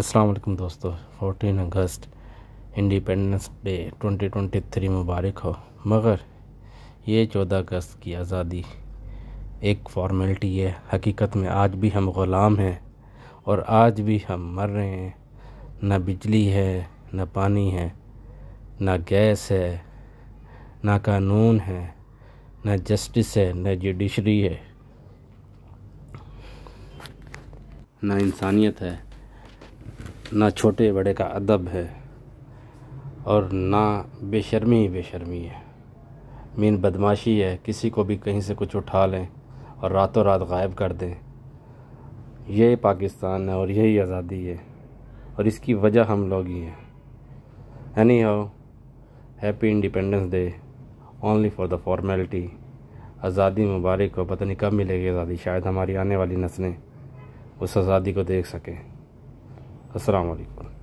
अस्सलाम वालेकुम दोस्तों 14 अगस्त इंडिपेंडेंस डे 2023 मुबारक हो मगर ये 14 अगस्त की आज़ादी एक फॉर्मेलिटी है हकीकत में आज भी हम ग़ुलाम हैं और आज भी हम मर रहे हैं ना बिजली है ना पानी है ना गैस है ना कानून है ना जस्टिस है ना जुडिशरी है ना इंसानियत है ना छोटे बड़े का अदब है और ना बेशर्मी ही बेशर्मी है मीन बदमाशी है किसी को भी कहीं से कुछ उठा लें और रातों रात गायब कर दें यही पाकिस्तान है और यही आज़ादी है और इसकी वजह हम लोग ही हैं anyhow happy independence day only for the formality आज़ादी मुबारक हो पता नहीं कब मिलेगी आज़ादी शायद हमारी आने वाली नस्लें उस आज़ादी को देख सकें असलकम